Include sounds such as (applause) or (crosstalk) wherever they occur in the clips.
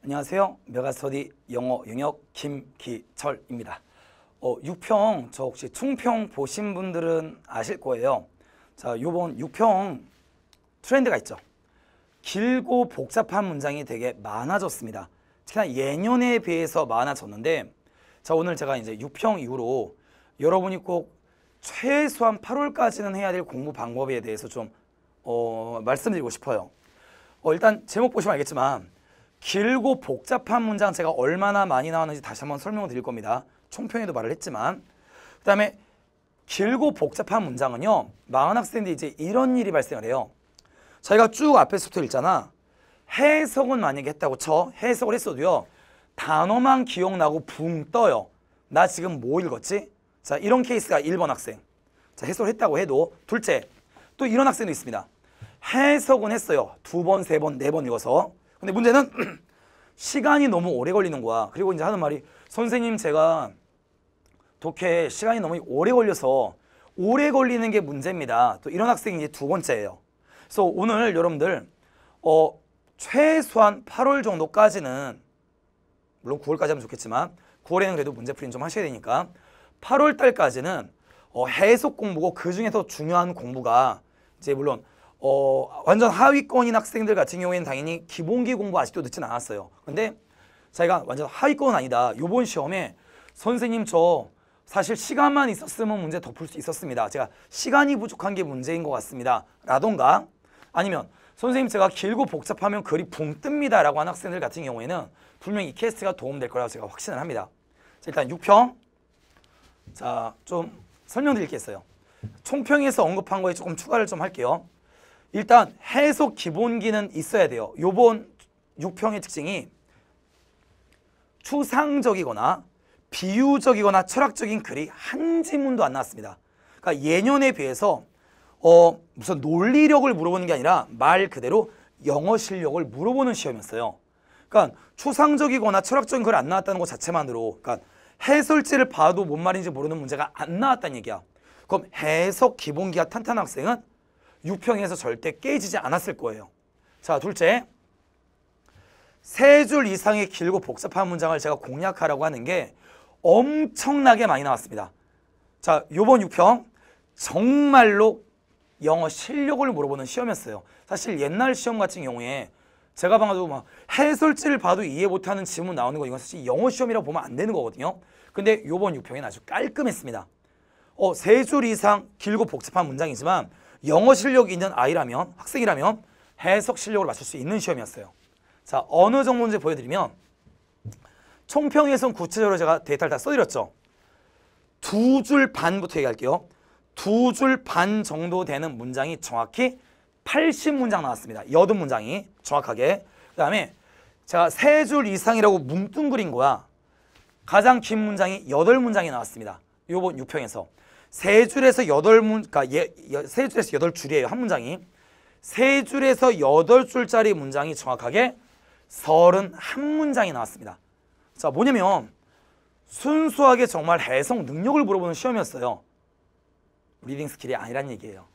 안녕하세요. 메가스터디 영어 영역 김기철입니다. 어, 6평, 저 혹시 충평 보신 분들은 아실 거예요. 자, 요번 6평 트렌드가 있죠. 길고 복잡한 문장이 되게 많아졌습니다. 특히나 예년에 비해서 많아졌는데 자, 오늘 제가 이제 6평 이후로 여러분이 꼭 최소한 8월까지는 해야 될 공부 방법에 대해서 좀 어, 말씀드리고 싶어요. 어, 일단 제목 보시면 알겠지만 길고 복잡한 문장 제가 얼마나 많이 나왔는지 다시 한번 설명을 드릴 겁니다. 총평에도 말을 했지만 그 다음에 길고 복잡한 문장은요. 망한 학생들이 이제 이런 일이 발생을 해요. 저희가 쭉 앞에서부터 읽잖아. 해석은 만약에 했다고 쳐. 해석을 했어도요. 단어만 기억나고 붕 떠요. 나 지금 뭐 읽었지? 자 이런 케이스가 1번 학생. 자 해석을 했다고 해도 둘째 또 이런 학생도 있습니다. 해석은 했어요. 두 번, 세 번, 네 번 읽어서 근데 문제는 (clears throat) 시간이 너무 오래 걸리는 거야. 그리고 이제 하는 말이 선생님 제가 독해 시간이 너무 오래 걸려서 오래 걸리는 게 문제입니다. 또 이런 학생이 이제 두 번째예요. 그래서 오늘 여러분들 어, 최소한 8월 정도까지는 물론 9월까지 하면 좋겠지만 9월에는 그래도 문제 풀이좀 하셔야 되니까 8월 달까지는 어, 해석 공부고 그 중에서 중요한 공부가 이제 물론 어, 완전 하위권인 학생들 같은 경우에는 당연히 기본기 공부 아직도 늦진 않았어요. 근데 자기가 완전 하위권 아니다. 요번 시험에 선생님 저 사실 시간만 있었으면 문제 덮을 수 있었습니다. 제가 시간이 부족한 게 문제인 것 같습니다. 라던가 아니면 선생님 제가 길고 복잡하면 글이 붕 뜹니다. 라고 하는 학생들 같은 경우에는 분명히 이 캐스트가 도움될 거라고 제가 확신을 합니다. 자, 일단 6평 자 좀 설명드릴 게 있어요. 총평에서 언급한 거에 조금 추가를 좀 할게요. 일단 해석 기본기는 있어야 돼요. 요번 6평의 특징이 추상적이거나 비유적이거나 철학적인 글이 한 지문도 안 나왔습니다. 그러니까 예년에 비해서 어, 무슨 논리력을 물어보는 게 아니라 말 그대로 영어 실력을 물어보는 시험이었어요. 그러니까 추상적이거나 철학적인 글이 안 나왔다는 것 자체만으로 그러니까 해설지를 봐도 뭔 말인지 모르는 문제가 안 나왔다는 얘기야. 그럼 해석 기본기가 탄탄한 학생은 6평에서 절대 깨지지 않았을 거예요. 자, 둘째. 세 줄 이상의 길고 복잡한 문장을 제가 공략하라고 하는 게 엄청나게 많이 나왔습니다. 자, 요번 6평 정말로 영어 실력을 물어보는 시험이었어요. 사실 옛날 시험 같은 경우에 제가 봐도 막 해설지를 봐도 이해 못하는 질문 나오는 거 이건 사실 영어 시험이라고 보면 안 되는 거거든요. 근데 요번 6평에는 아주 깔끔했습니다. 어, 세 줄 이상 길고 복잡한 문장이지만 영어 실력이 있는 아이라면 학생이라면 해석 실력을 맞출 수 있는 시험이었어요. 자 어느 정도 문제 보여드리면 총평에선 구체적으로 제가 데이터를 다 써드렸죠. 두 줄 반부터 얘기할게요. 두 줄 반 정도 되는 문장이 정확히 80문장 나왔습니다. 80문장이 정확하게. 그 다음에 제가 세 줄 이상이라고 뭉뚱그린 거야. 가장 긴 문장이 8문장이 나왔습니다. 요번 6평에서. 세 줄에서 여덟 문, 그러니까 예, 여, 세 줄에서 여덟 줄이에요. 한 문장이. 세 줄에서 여덟 줄짜리 문장이 정확하게 서른 한 문장이 나왔습니다. 자, 뭐냐면 순수하게 정말 해석 능력을 물어보는 시험이었어요. 리딩 스킬이 아니란 얘기예요.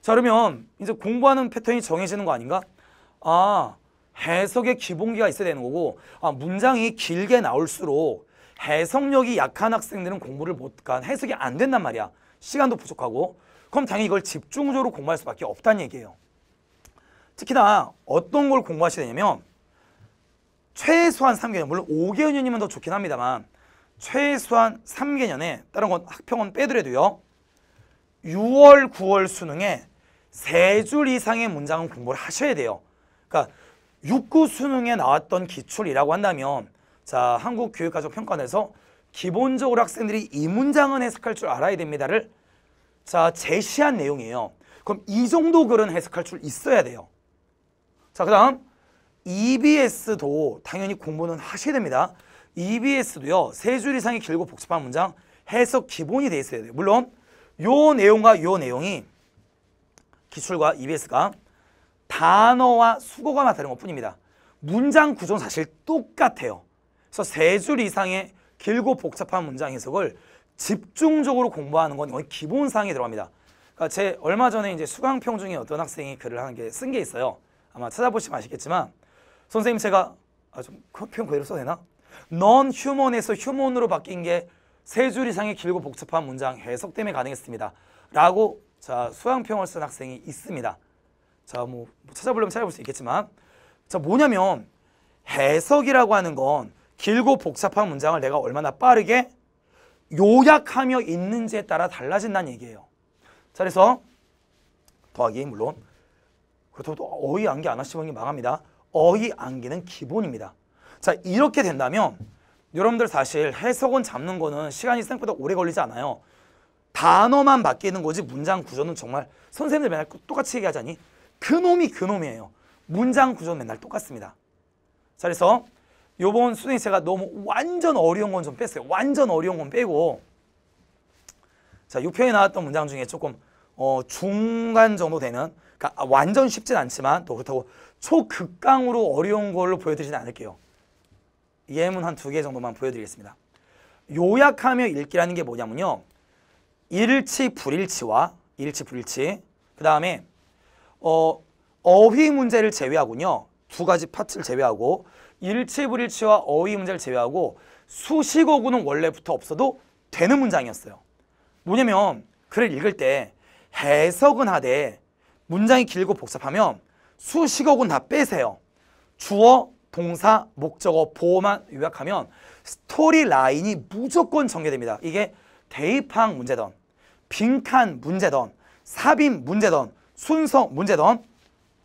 자, 그러면 이제 공부하는 패턴이 정해지는 거 아닌가? 아, 해석의 기본기가 있어야 되는 거고 아, 문장이 길게 나올수록 해석력이 약한 학생들은 공부를 못간 그러니까 해석이 안 된단 말이야. 시간도 부족하고 그럼 당연히 이걸 집중적으로 공부할 수밖에 없다는 얘기예요. 특히나 어떤 걸 공부하셔야 되냐면 최소한 3개년, 물론 5개년이면 더 좋긴 합니다만 최소한 3개년에 다른 건 학평은 빼더라도요. 6월, 9월 수능에 세 줄 이상의 문장은 공부를 하셔야 돼요. 그러니까 6구 수능에 나왔던 기출이라고 한다면 자 한국교육과정 평가원에서 기본적으로 학생들이 이 문장은 해석할 줄 알아야 됩니다를 자, 제시한 내용이에요. 그럼 이 정도 글은 해석할 줄 있어야 돼요. 자, 그 다음 EBS도 당연히 공부는 하셔야 됩니다. EBS도요. 세 줄이상의 길고 복잡한 문장 해석 기본이 돼 있어야 돼요. 물론 요 내용과 요 내용이 기출과 EBS가 단어와 수고가 나타나는 것뿐입니다. 문장 구조는 사실 똑같아요. 그래서 세 줄 이상의 길고 복잡한 문장 해석을 집중적으로 공부하는 건 이건 기본 사항에 들어갑니다. 그러니까 제 얼마 전에 이제 수강평 중에 어떤 학생이 글을 하는 게쓴 게 있어요. 아마 찾아보시면 아시겠지만 선생님 제가 아좀 그 표현 그대로 써도 되나? 넌 휴먼에서 휴먼으로 바뀐 게 세 줄 이상의 길고 복잡한 문장 해석 때문에 가능했습니다. 라고 자 수강평을 쓴 학생이 있습니다. 자뭐 뭐 찾아보려면 찾아볼 수 있겠지만 자 뭐냐면 해석이라고 하는 건 길고 복잡한 문장을 내가 얼마나 빠르게 요약하며 있는지에 따라 달라진다는 얘기예요. 자, 그래서 더하기 물론 그렇다고 어휘 암기 안 하시는 게 망합니다. 어휘 암기는 기본입니다. 자, 이렇게 된다면 여러분들 사실 해석은 잡는 거는 시간이 생각보다 오래 걸리지 않아요. 단어만 바뀌는 거지 문장 구조는 정말 선생님들 맨날 똑같이 얘기하자니 그놈이 그놈이에요. 문장 구조는 맨날 똑같습니다. 자, 그래서 요번 수능이 제가 너무 완전 어려운 건 좀 뺐어요. 완전 어려운 건 빼고 자 6편에 나왔던 문장 중에 조금 어, 중간 정도 되는 그러니까 완전 쉽진 않지만 또 그렇다고 초극강으로 어려운 걸로 보여드리진 않을게요. 예문 한 두 개 정도만 보여드리겠습니다. 요약하며 읽기라는 게 뭐냐면요. 일치 불일치와 일치 불일치 그 다음에 어, 어휘 문제를 제외하군요. 두 가지 파트를 제외하고 일치 불일치와 어휘 문제를 제외하고 수식어구는 원래부터 없어도 되는 문장이었어요. 뭐냐면 글을 읽을 때 해석은 하되 문장이 길고 복잡하면 수식어군 다 빼세요. 주어, 동사, 목적어, 보호만 요약하면 스토리 라인이 무조건 전개됩니다. 이게 대입항 문제던, 빈칸 문제던, 삽입 문제던, 순서 문제던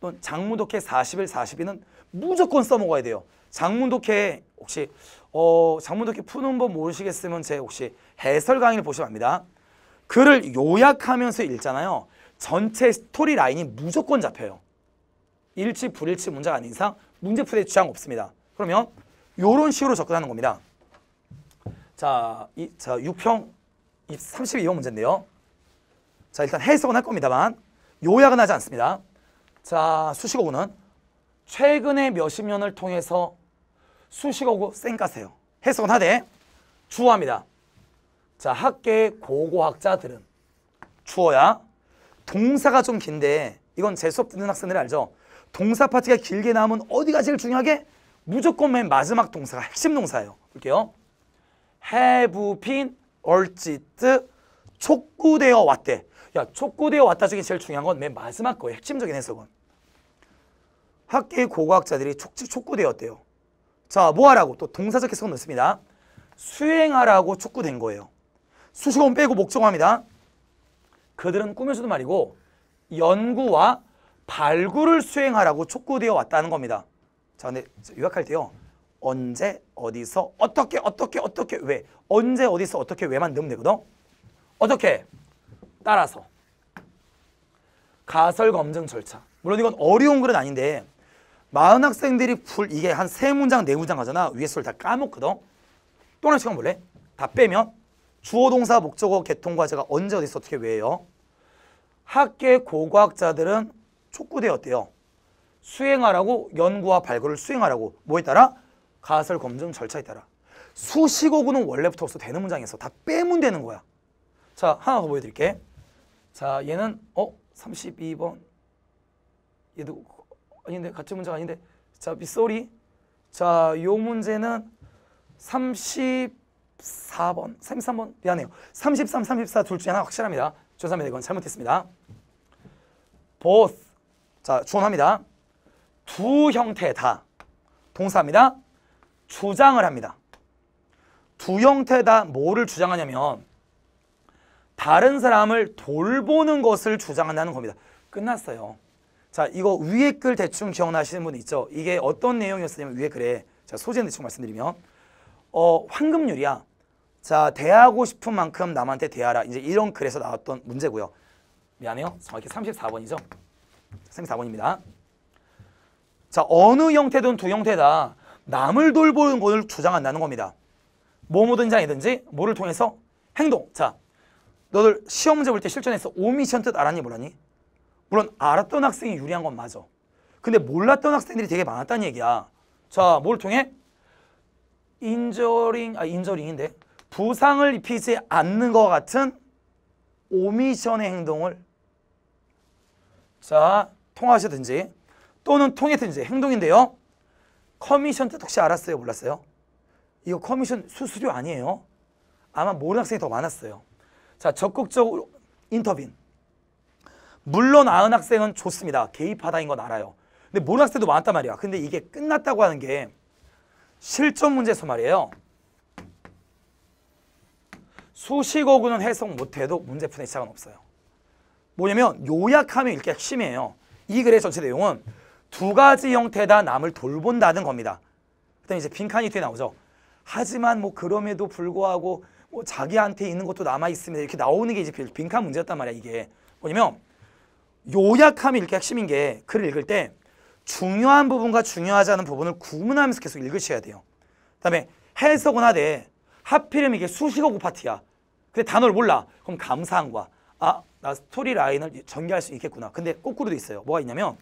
또는 장문독해 40일 40일은 무조건 써먹어야 돼요. 장문독해 혹시 어, 장문독해 푸는 법 모르시겠으면 제 혹시 해설 강의를 보시면 압니다. 글을 요약하면서 읽잖아요. 전체 스토리 라인이 무조건 잡혀요. 일치 불일치 문제가 아닌 이상 문제 풀이에 지장 없습니다. 그러면 요런 식으로 접근하는 겁니다. 자, 이, 자 6평 32호 문제인데요. 자 일단 해석은 할 겁니다만 요약은 하지 않습니다. 자, 수식어 구는 최근의 몇십 년을 통해서 수식어 5 쌩까세요. 해석은 하되 주어합니다. 자, 학계 의 고고학자들은 주어야 동사가 좀 긴데 이건 제 수업 듣는 학생들이 알죠. 동사 파트가 길게 나오면 어디가 제일 중요하게? 무조건 맨 마지막 동사가 핵심 동사예요. 볼게요. have been 얼짓 촉구되어 왔대. 야, 촉구되어 왔다 중에 제일 중요한 건 맨 마지막 거예요. 핵심적인 해석은. 학계의 고고학자들이 촉구되었대요. 자, 뭐 하라고? 또 동사적 해석은 넣습니다. 수행하라고 촉구된 거예요. 수식어 빼고 목적합니다 그들은 꾸며주는 말이고 연구와 발굴을 수행하라고 촉구되어 왔다는 겁니다. 자, 근데 요약할 때요. 언제, 어디서, 어떻게, 어떻게, 어떻게, 왜. 언제, 어디서, 어떻게, 왜만 넣으면 되거든. 어떻게? 따라서 가설 검증 절차 물론 이건 어려운 글은 아닌데 마흔 학생들이 풀 이게 한 세 문장 네 문장 하잖아 위에 소를 다 까먹거든 또 하나 시간 볼래? 다 빼면 주어 동사 목적어 개통 과제가 언제 어디서 어떻게 왜요? 학계 고고학자들은 촉구되었대요 수행하라고 연구와 발굴을 수행하라고 뭐에 따라? 가설 검증 절차에 따라 수식어구는 원래부터 없어 되는 문장에서 다 빼면 되는 거야 자 하나 더 보여드릴게 자, 얘는 어? 32번. 얘도 아닌데 같은 문제가 아닌데. 자, 빗소리. 자, 요 문제는 34번, 33번 미안해요. 33, 34 둘 중에 하나 확실합니다. 죄송합니다. 이건 잘못했습니다. both. 자, 주원합니다. 두 형태 다 동사입니다. 주장을 합니다. 두 형태 다 뭐를 주장하냐면 다른 사람을 돌보는 것을 주장한다는 겁니다. 끝났어요. 자, 이거 위에 글 대충 기억나시는 분 있죠? 이게 어떤 내용이었냐면 위에 글에 자, 소재는 대충 말씀드리면 어, 황금률이야. 자, 대하고 싶은 만큼 남한테 대하라. 이제 이런 글에서 나왔던 문제고요. 미안해요. 정확히 34번이죠. 34번입니다. 자, 어느 형태든 두 형태다. 남을 돌보는 것을 주장한다는 겁니다. 뭐뭐든지 아니든지 뭐를 통해서 행동. 자, 너들 시험 문제 볼 때 실전에서 오미션 뜻 알았니 몰랐니? 물론 알았던 학생이 유리한 건 맞아. 근데 몰랐던 학생들이 되게 많았다는 얘기야. 자, 뭘 통해? 인저링, 아 인저링인데 부상을 입히지 않는 것 같은 오미션의 행동을 자, 통하시든지 화 또는 통했든지 행동인데요. 커미션 뜻 혹시 알았어요? 몰랐어요? 이거 커미션 수수료 아니에요. 아마 모르는 학생이 더 많았어요. 자, 적극적으로 인터빈. 물론 아는 학생은 좋습니다. 개입하다인 건 알아요. 근데 모르는 학생도 많단 말이야. 근데 이게 끝났다고 하는 게 실전 문제에서 말이에요. 수식어구는 해석 못해도 문제 푸는 시작은 없어요. 뭐냐면 요약하면 이렇게 핵심이에요. 이 글의 전체 내용은 두 가지 형태다 남을 돌본다는 겁니다. 그다음 이제 빈칸이 뒤에 나오죠. 하지만 뭐 그럼에도 불구하고 뭐 자기한테 있는 것도 남아 있습니다. 이렇게 나오는 게 이제 빈칸 문제였단 말이야 이게. 뭐냐면 요약함이 이렇게 핵심인 게 글을 읽을 때 중요한 부분과 중요하지 않은 부분을 구분하면서 계속 읽으셔야 돼요. 그다음에 해석은 하되 하필이면 이게 수식어고 파티야 근데 단어를 몰라. 그럼 감사한 거야. 아, 나 스토리 라인을 전개할 수 있겠구나. 근데 거꾸로도 있어요. 뭐가 있냐면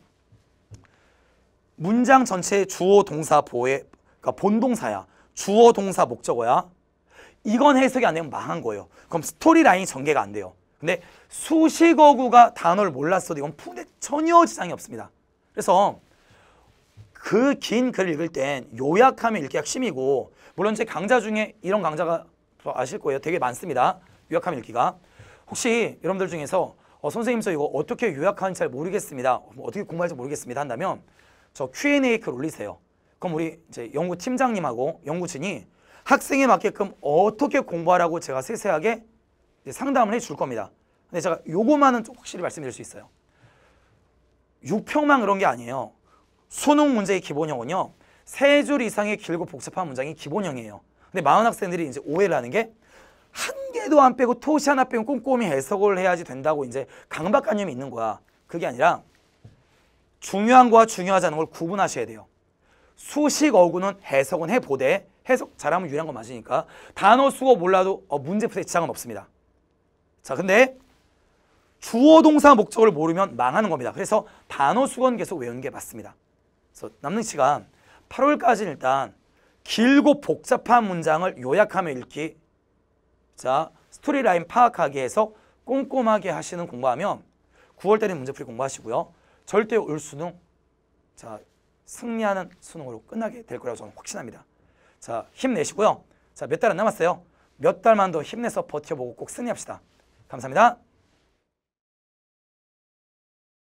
문장 전체의 주어 동사 보에 그러니까 본동사야. 주어 동사 목적어야. 이건 해석이 안 되면 망한 거예요. 그럼 스토리 라인 이 전개가 안 돼요. 근데 수식어구가 단어를 몰랐어도 이건 푸대 전혀 지장이 없습니다. 그래서 그 긴 글을 읽을 땐 요약하면 읽기 핵심이고 물론 제 강좌 중에 이런 강좌가 아실 거예요. 되게 많습니다. 요약하면 읽기가. 혹시 여러분들 중에서 어, 선생님 저 이거 어떻게 요약하는지 잘 모르겠습니다. 뭐 어떻게 공부할지 모르겠습니다. 한다면 저 Q&A 글 올리세요. 그럼 우리 이제 연구 팀장님하고 연구진이 학생에 맞게끔 어떻게 공부하라고 제가 세세하게 상담을 해줄 겁니다. 근데 제가 요거만은 확실히 말씀드릴 수 있어요. 6평만 그런 게 아니에요. 수능 문제의 기본형은요. 세 줄 이상의 길고 복잡한 문장이 기본형이에요. 근데 많은 학생들이 이제 오해를 하는 게 한 개도 안 빼고 토시 하나 빼고 꼼꼼히 해석을 해야지 된다고 이제 강박관념이 있는 거야. 그게 아니라 중요한 거와 중요하지 않은 걸 구분하셔야 돼요. 수식 어구는 해석은 해보되 해석 잘하면 유리한 거 맞으니까 단어 수어 몰라도 어, 문제 풀에 지장은 없습니다. 자 근데 주어 동사 목적을 모르면 망하는 겁니다. 그래서 단어 수건 계속 외우는 게 맞습니다. 그래서 남는 시간 8월까지 일단 길고 복잡한 문장을 요약하며 읽기 자 스토리라인 파악하기 해서 꼼꼼하게 하시는 공부하면 9월달에 문제풀이 공부하시고요. 절대 올 수능 자 승리하는 수능으로 끝나게 될 거라고 저는 확신합니다. 자, 힘내시고요. 자, 몇 달은 남았어요. 몇 달만 더 힘내서 버텨보고 꼭 승리합시다. 감사합니다.